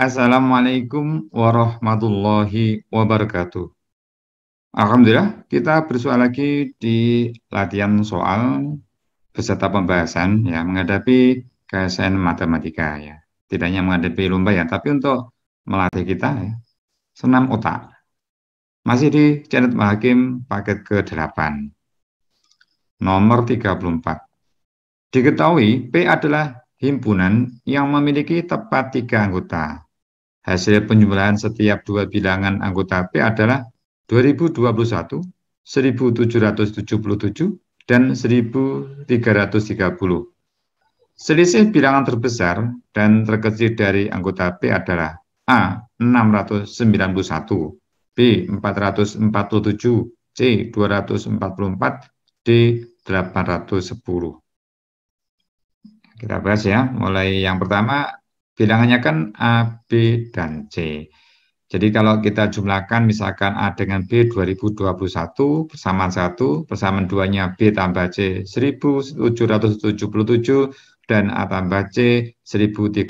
Assalamualaikum warahmatullahi wabarakatuh. Alhamdulillah, kita bersoal lagi di latihan soal beserta pembahasan ya menghadapi KSN matematika ya. Tidak hanya menghadapi lomba ya, tapi untuk melatih kita ya, senam otak. Masih di Janet Mahakim paket ke-8. Nomor 34. Diketahui P adalah himpunan yang memiliki tepat tiga anggota, Hasil penjumlahan setiap dua bilangan anggota P adalah 2021, 1777, dan 1330. Selisih bilangan terbesar dan terkecil dari anggota P adalah A 691, B 447, C 244, D 810. Kita bahas ya, mulai yang pertama bilangannya kan A, B, dan C. Jadi kalau kita jumlahkan misalkan A dengan B 2021 persamaan 1, persamaan 2-nya B tambah C 1777 dan A tambah C 1330.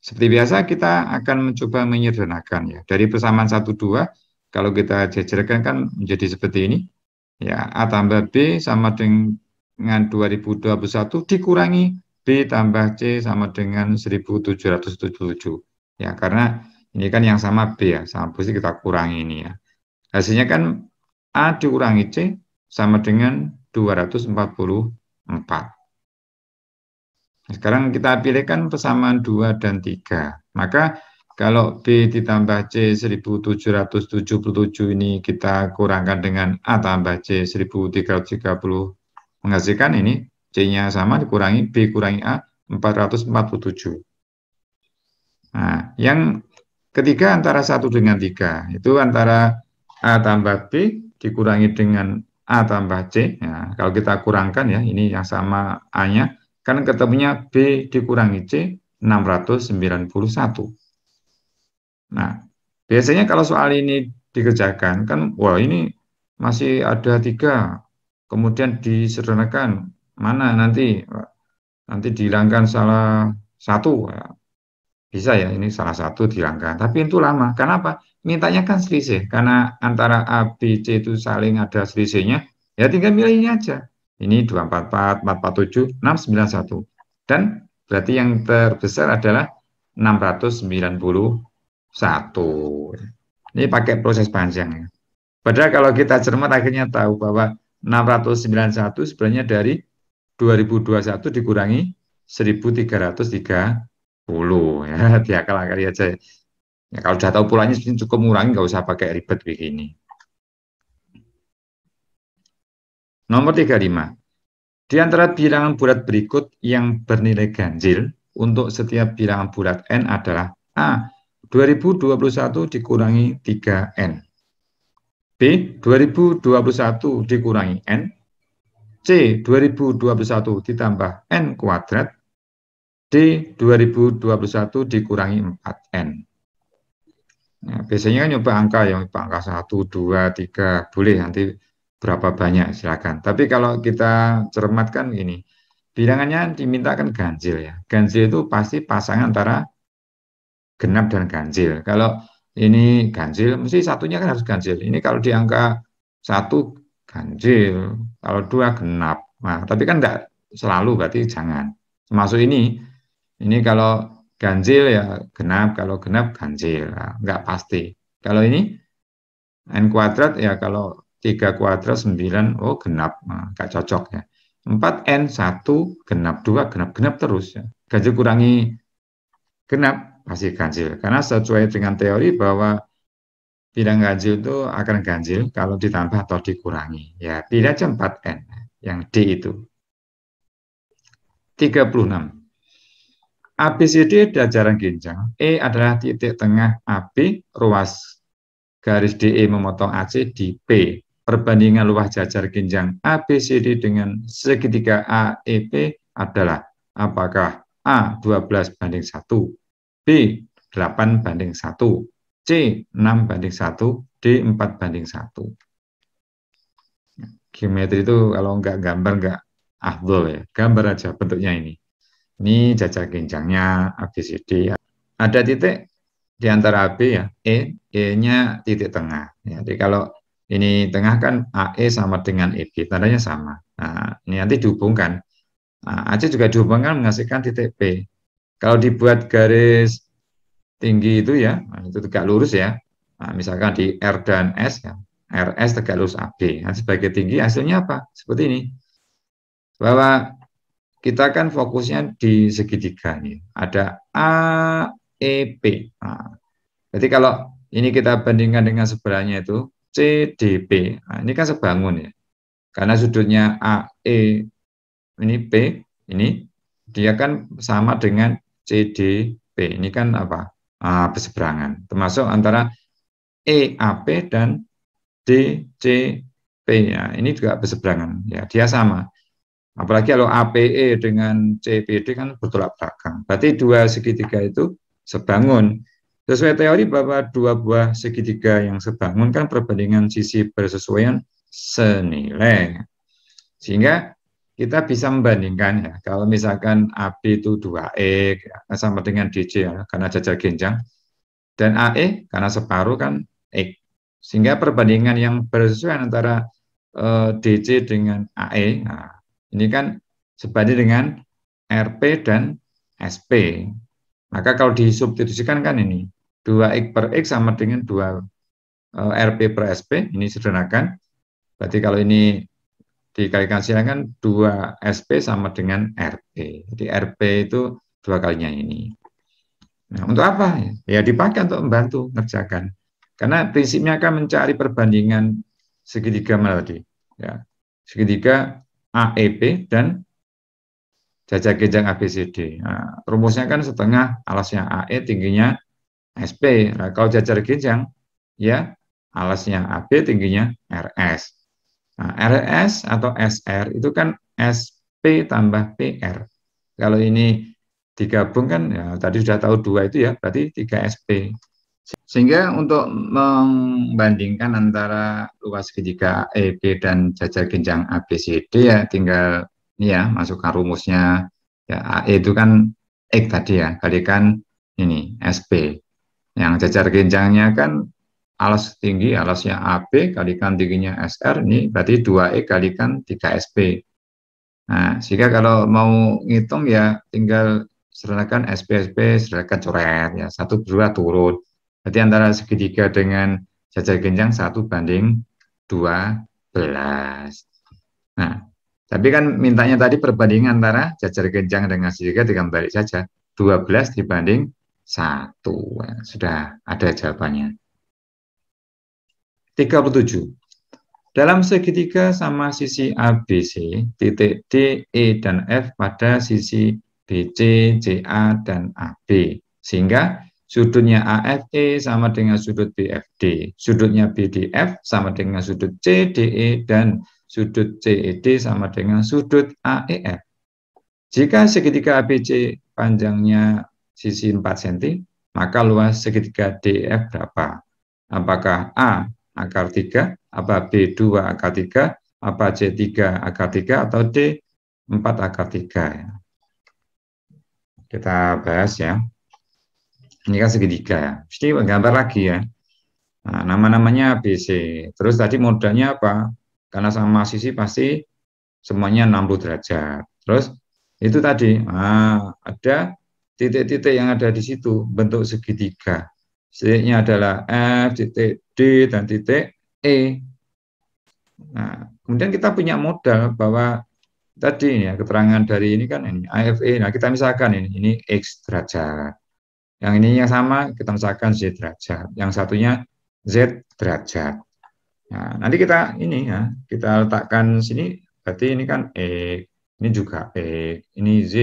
Seperti biasa kita akan mencoba menyederhanakan ya. Dari persamaan 1 2 kalau kita jajarkan kan menjadi seperti ini. Ya, A tambah B sama dengan 2021 dikurangi ditambah C sama dengan 1777. Ya, karena ini kan yang sama B ya, sama B sih kita kurangi ini ya. Hasilnya kan A dikurangi C sama dengan 244. Nah, sekarang kita pilihkan persamaan 2 dan 3. Maka kalau B ditambah C 1777 ini kita kurangkan dengan A tambah C 1330 menghasilkan ini C-nya sama dikurangi B kurangi A 447. Nah, yang ketiga antara satu dengan tiga itu antara A tambah B dikurangi dengan A tambah C. Nah, kalau kita kurangkan ya, ini yang sama A-nya, kan ketemunya B dikurangi C 691. Nah, biasanya kalau soal ini dikerjakan, kan wah ini masih ada tiga, kemudian disederhanakan mana nanti nanti dihilangkan salah satu bisa ya ini salah satu dihilangkan tapi itu lama kenapa mintanya kan selisih karena antara A B C itu saling ada selisihnya ya tinggal milih ini aja ini 244 447 691 dan berarti yang terbesar adalah 691 ini pakai proses panjang ya. Padahal kalau kita cermat akhirnya tahu bahwa 691 sebenarnya dari 2021 dikurangi 1330 ya diakal akali aja ya, ya, kalau sudah tahu polanya cukup mengurangi nggak usah pakai ribet begini nomor 35 di antara bilangan bulat berikut yang bernilai ganjil untuk setiap bilangan bulat n adalah a 2021 dikurangi 3n b 2021 dikurangi n C 2021 ditambah N kuadrat D 2021 dikurangi 4N. Nah, biasanya kan nyoba angka yang angka 1, 2, 3, boleh nanti berapa banyak silakan. Tapi kalau kita cermatkan ini, bilangannya dimintakan ganjil ya. Ganjil itu pasti pasangan antara genap dan ganjil. Kalau ini ganjil, mesti satunya kan harus ganjil. Ini kalau di angka satu ganjil, kalau dua genap. Nah, tapi kan enggak selalu berarti jangan. Termasuk ini, ini kalau ganjil ya genap, kalau genap ganjil, nah, enggak pasti. Kalau ini n kuadrat ya kalau 3 kuadrat 9, oh genap, nah, enggak cocok ya. 4n 1 genap 2 genap genap terus ya. Ganjil kurangi genap pasti ganjil karena sesuai dengan teori bahwa bilang ganjil itu akan ganjil kalau ditambah atau dikurangi. Ya, tidak cepat 4N yang D itu. 36. ABCD adalah jarang ginjang. E adalah titik tengah AB, ruas garis DE memotong AC di P. Perbandingan luas jajar ginjang ABCD dengan segitiga AEP adalah apakah A 12 banding 1, B 8 banding 1, C 6 banding 1, D 4 banding 1. Geometri itu kalau nggak gambar nggak ahdol ya. Gambar aja bentuknya ini. Ini jajak genjangnya ABCD. Ada titik di antara AB ya, E, E-nya titik tengah. jadi kalau ini tengah kan AE sama dengan EB, tandanya sama. Nah, ini nanti dihubungkan. Nah, AC juga dihubungkan menghasilkan titik P. Kalau dibuat garis tinggi itu ya, nah, itu tegak lurus ya. Nah, misalkan di R dan S, ya. RS tegak lurus AB. Nah, sebagai tinggi hasilnya apa? Seperti ini. Bahwa kita kan fokusnya di segitiga ini Ada A, E, AEP. Nah, jadi kalau ini kita bandingkan dengan sebelahnya itu C, D, CDP. Nah, ini kan sebangun ya. Karena sudutnya A, E, ini P ini dia kan sama dengan C, D, CDP. Ini kan apa? uh, berseberangan, termasuk antara EAP dan DCP. Ya. Ini juga berseberangan, ya dia sama. Apalagi kalau APE dengan CPD kan bertolak belakang. Berarti dua segitiga itu sebangun. Sesuai teori bahwa dua buah segitiga yang sebangun kan perbandingan sisi bersesuaian senilai. Sehingga kita bisa membandingkan ya, kalau misalkan AB itu 2E sama dengan DC ya, karena jajar genjang, dan AE karena separuh kan E. Sehingga perbandingan yang bersesuaian antara eh, e, DC dengan AE, nah, ini kan sebanding dengan RP dan SP. Maka kalau disubstitusikan kan ini, 2X per X sama dengan 2 e, eh, RP per SP, ini sederhanakan. Berarti kalau ini dikalikan silang kan 2 SP sama dengan RP. Jadi RP itu dua kalinya ini. Nah, untuk apa? Ya dipakai untuk membantu ngerjakan. Karena prinsipnya akan mencari perbandingan segitiga mana tadi? Ya. Segitiga AEP dan jajar genjang ABCD. Nah, rumusnya kan setengah alasnya AE tingginya SP. Nah, kalau jajar genjang ya alasnya AB tingginya RS. Nah, RS atau SR itu kan SP tambah PR. Kalau ini digabung kan, ya, tadi sudah tahu dua itu ya, berarti 3 SP. Sehingga untuk membandingkan antara luas segitiga EB dan jajar genjang ABCD ya tinggal ini ya masukkan rumusnya ya AE itu kan X tadi ya kalikan ini SP. Yang jajar genjangnya kan alas tinggi alasnya AB kalikan tingginya SR ini berarti 2E kalikan 3 sp Nah, sehingga kalau mau ngitung ya tinggal serahkan sp sp serahkan coret ya satu dua turun. Berarti antara segitiga dengan jajar genjang satu banding 12. Nah, tapi kan mintanya tadi perbandingan antara jajar genjang dengan segitiga tinggal balik saja. 12 dibanding satu nah, Sudah ada jawabannya. 37. Dalam segitiga sama sisi ABC, titik D, E, dan F pada sisi BC, CA, dan AB. Sehingga sudutnya AFE sama dengan sudut BFD, sudutnya BDF sama dengan sudut CDE, dan sudut CED sama dengan sudut AEF. Jika segitiga ABC panjangnya sisi 4 cm, maka luas segitiga DF e, berapa? Apakah A akar 3, apa B2 akar 3, apa C3 akar 3, atau D4 akar 3. Ya. Kita bahas ya. Ini kan segitiga ya. Jadi gambar lagi ya. Nah, nama-namanya ABC. Terus tadi modalnya apa? Karena sama sisi pasti semuanya 60 derajat. Terus itu tadi, nah, ada titik-titik yang ada di situ bentuk segitiga. Titiknya adalah F, titik D, dan titik E. Nah, kemudian kita punya modal bahwa tadi ya keterangan dari ini kan ini AFE. Nah, kita misalkan ini ini X derajat. Yang ini yang sama kita misalkan Z derajat. Yang satunya Z derajat. Nah, nanti kita ini ya, kita letakkan sini berarti ini kan E, ini juga E, ini Z,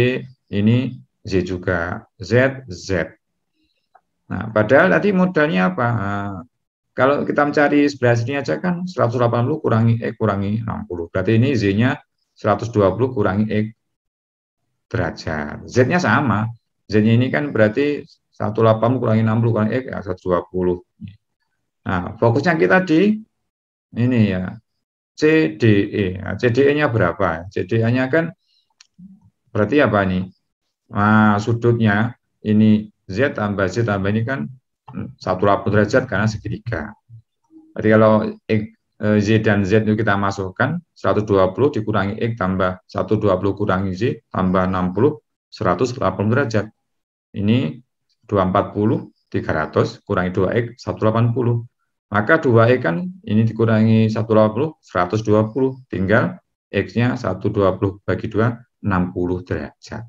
ini Z juga Z Z. Nah, padahal tadi modalnya apa? Nah, kalau kita mencari sebelah sini aja kan 180 kurangi E kurangi 60. Berarti ini Z-nya 120 kurangi x e derajat. Z-nya sama. Z-nya ini kan berarti 180 kurangi 60 kurangi x e, ya 120. Nah, fokusnya kita di ini ya. CDE. Nah, CDE-nya berapa? CDE-nya kan berarti apa nih? Nah, sudutnya ini Z tambah Z tambah ini kan 180 hmm, derajat karena segitiga. Jadi kalau X, e, Z dan Z itu kita masukkan, 120 dikurangi X tambah 120 kurangi Z tambah 60, 180 derajat. Ini 240, 300, kurangi 2X, 180. Maka 2X kan ini dikurangi 180, 120, tinggal X-nya 120 bagi 2, 60 derajat.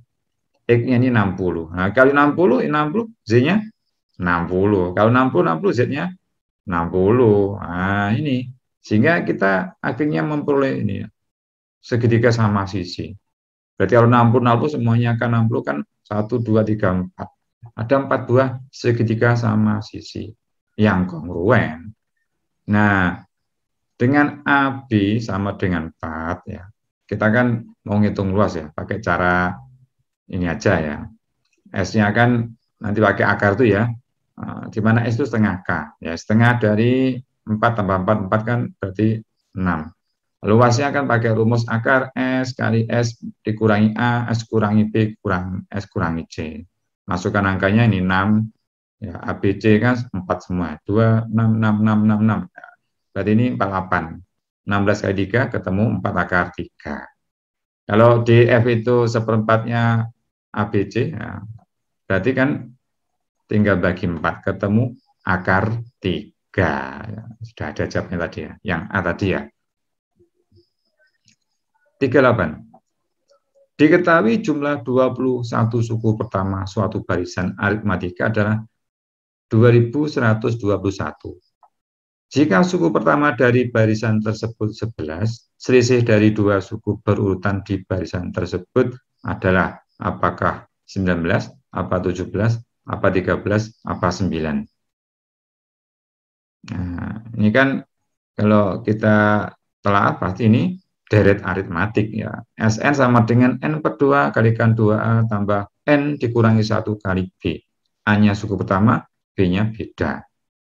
X-nya ini 60. Nah, kali 60, 60, Z-nya 60. Kalau 60, 60, Z-nya 60. Nah, ini. Sehingga kita akhirnya memperoleh ini ya. Segitiga sama sisi. Berarti kalau 60, 60, semuanya akan 60 kan 1, 2, 3, 4. Ada 4 buah segitiga sama sisi yang kongruen. Nah, dengan AB sama dengan 4 ya. Kita kan mau ngitung luas ya, pakai cara ini aja ya. S-nya kan nanti pakai akar tuh ya, ah, di mana S itu setengah K. Ya, setengah dari 4 tambah 4, 4 kan berarti 6. Luasnya kan pakai rumus akar S kali S dikurangi A, S kurangi B, kurang S kurangi C. Masukkan angkanya ini 6, ya, ABC kan 4 semua, 2, 6, 6, 6, 6, 6. Berarti ini 48. 16 kali 3 ketemu 4 akar 3. Kalau DF itu seperempatnya ABC. ya. berarti kan tinggal bagi empat ketemu akar tiga. Ya. Sudah ada jawabnya tadi ya, yang A tadi ya. 38. Diketahui jumlah 21 suku pertama suatu barisan aritmatika adalah 2121. Jika suku pertama dari barisan tersebut 11, selisih dari dua suku berurutan di barisan tersebut adalah apakah 19, apa 17, apa 13, apa 9. Nah, ini kan kalau kita telah pasti ini deret aritmatik ya. Sn sama dengan n per 2 kalikan 2a tambah n dikurangi 1 kali b. A-nya suku pertama, b-nya beda.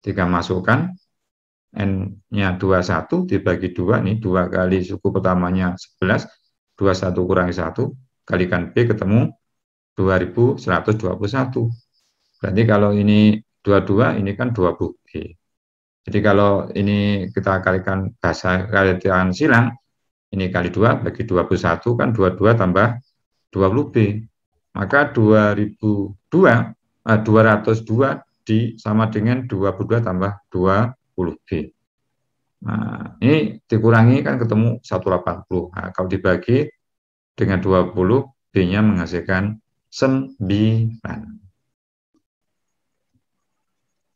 Jika masukkan n-nya 21 dibagi 2, nih 2 kali suku pertamanya 11, 21 kurangi 1, kalikan P ketemu 2121. Berarti kalau ini 22, ini kan 20 P. Jadi kalau ini kita kalikan bahasa kalian silang, ini kali 2 bagi 21 kan 22 tambah 20 B. Maka 2002, eh, 202 di, sama dengan 22 tambah 20 B. Nah, ini dikurangi kan ketemu 180. Nah, kalau dibagi dengan 20, B-nya menghasilkan 9. 39.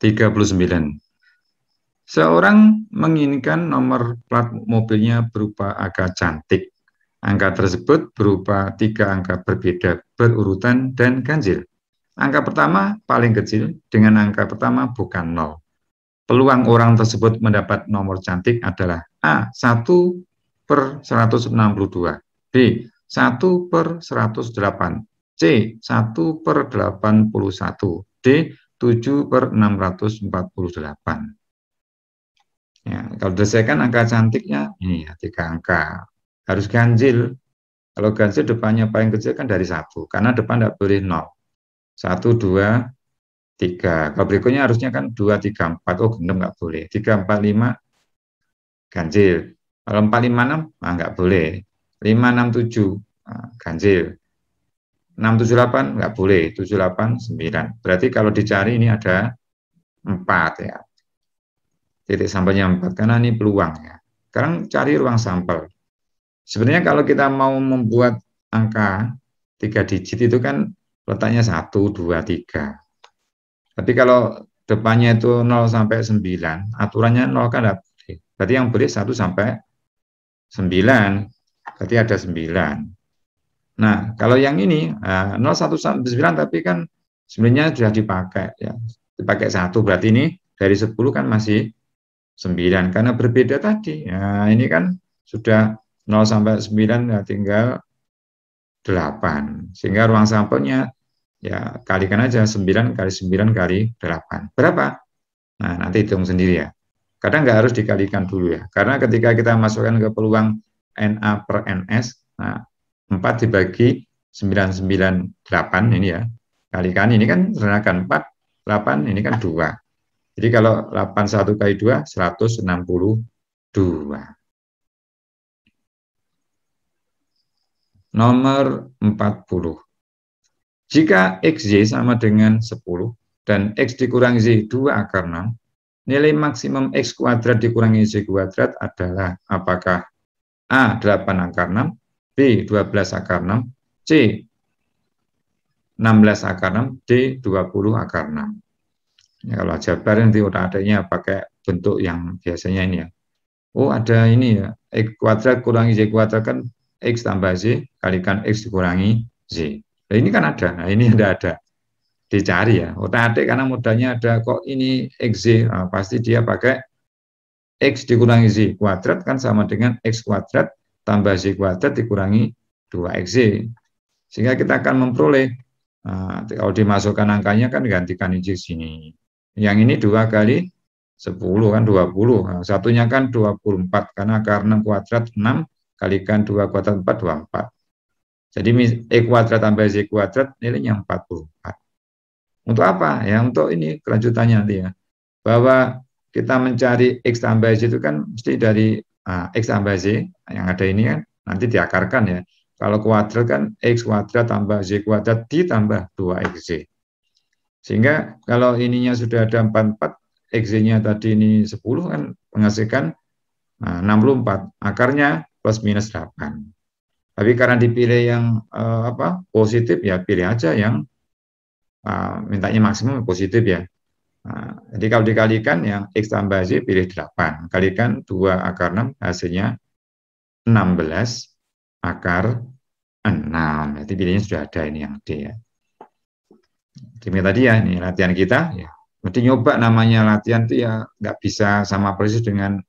Seorang menginginkan nomor plat mobilnya berupa angka cantik. Angka tersebut berupa tiga angka berbeda, berurutan, dan ganjil. Angka pertama paling kecil dengan angka pertama bukan 0. Peluang orang tersebut mendapat nomor cantik adalah A. 1 per 162, B. 1 per 108, C 1 per 81, D 7 per 648. Ya, kalau diselesaikan angka cantiknya ini ya, tiga angka. Harus ganjil. Kalau ganjil depannya paling kecil kan dari satu, karena depan tidak boleh nol. Satu, dua, tiga. Kalau berikutnya harusnya kan dua, tiga, empat. Oh, genap nggak boleh. Tiga, empat, lima, ganjil. Kalau empat, lima, enam, nah, nggak boleh. 567 ah, ganjil. 678 nggak boleh, 789. Berarti kalau dicari ini ada 4 ya. Titik sampelnya 4 karena ini peluang ya. Sekarang cari ruang sampel. Sebenarnya kalau kita mau membuat angka 3 digit itu kan letaknya 1, 2, 3. Tapi kalau depannya itu 0 sampai 9, aturannya 0 kan tidak boleh. Berarti yang boleh 1 sampai 9 berarti ada 9. Nah, kalau yang ini uh, ah, 019 tapi kan sebenarnya sudah dipakai ya. Dipakai satu berarti ini dari 10 kan masih 9 karena berbeda tadi. Nah, ini kan sudah 0 sampai 9 ya tinggal 8. Sehingga ruang sampelnya ya kalikan aja 9 kali 9 kali 8. Berapa? Nah, nanti hitung sendiri ya. Kadang nggak harus dikalikan dulu ya. Karena ketika kita masukkan ke peluang NA per NS. Nah, 4 dibagi 998 ini ya. Kalikan ini kan serenakan 4, 8 ini kan 2. Jadi kalau 81 kali 2, 162. Nomor 40. Jika XY sama dengan 10 dan X dikurang Z 2 akar 6, nilai maksimum X kuadrat dikurangi Z kuadrat adalah apakah A. 8 akar 6 B. 12 akar 6 C. 16 akar 6 D. 20 akar 6 ya, kalau jabar nanti otak adanya pakai bentuk yang biasanya ini ya oh ada ini ya X kuadrat kurangi Z kuadrat kan X tambah Z kalikan X dikurangi Z nah, ini kan ada, nah ini ada ada dicari ya otak-atik karena mudahnya ada kok ini XZ nah, pasti dia pakai X dikurangi Z kuadrat kan sama dengan X kuadrat tambah Z kuadrat dikurangi 2XZ. Sehingga kita akan memperoleh, nah, kalau dimasukkan angkanya kan gantikan di sini. Yang ini 2 kali 10 kan 20. Nah, satunya kan 24 karena akar 6 kuadrat 6 kalikan 2 kuadrat 4 24. Jadi E kuadrat tambah Z kuadrat nilainya 44. Untuk apa? Ya untuk ini kelanjutannya nanti ya. Bahwa kita mencari X tambah Y itu kan mesti dari uh, X tambah z yang ada ini kan nanti diakarkan ya. Kalau kuadrat kan X kuadrat tambah z kuadrat ditambah 2 xz Sehingga kalau ininya sudah ada 44, xz nya tadi ini 10 kan menghasilkan nah, uh, 64. Akarnya plus minus 8. Tapi karena dipilih yang uh, apa positif ya pilih aja yang uh, mintanya maksimum positif ya. Nah, jadi kalau dikalikan ya X tambah Z pilih 8. Kalikan 2 akar 6 hasilnya 16 akar 6. Jadi pilihnya sudah ada ini yang D ya. Demikian tadi ya ini latihan kita ya. Mesti nyoba namanya latihan itu ya nggak bisa sama persis dengan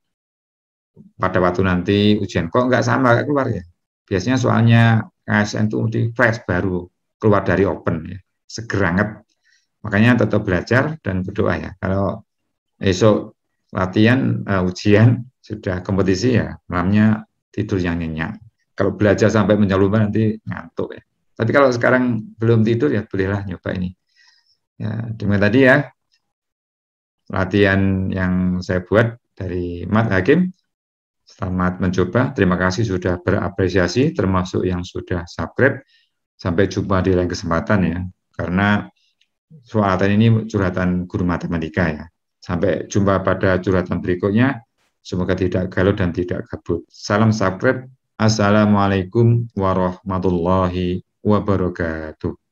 pada waktu nanti ujian. Kok nggak sama nggak keluar ya? Biasanya soalnya KSN itu di fresh baru keluar dari open ya. Segeranget Makanya tetap belajar dan berdoa ya. Kalau esok latihan uh, ujian sudah kompetisi ya, malamnya tidur yang nyenyak. Kalau belajar sampai menjalur nanti ngantuk ya. Tapi kalau sekarang belum tidur ya bolehlah nyoba ini. Ya, dengan tadi ya latihan yang saya buat dari Mat Hakim. Selamat mencoba. Terima kasih sudah berapresiasi, termasuk yang sudah subscribe. Sampai jumpa di lain kesempatan ya. Karena Curhatan ini curhatan guru matematika ya. Sampai jumpa pada curhatan berikutnya. Semoga tidak galau dan tidak kabut. Salam subscribe. Assalamualaikum warahmatullahi wabarakatuh.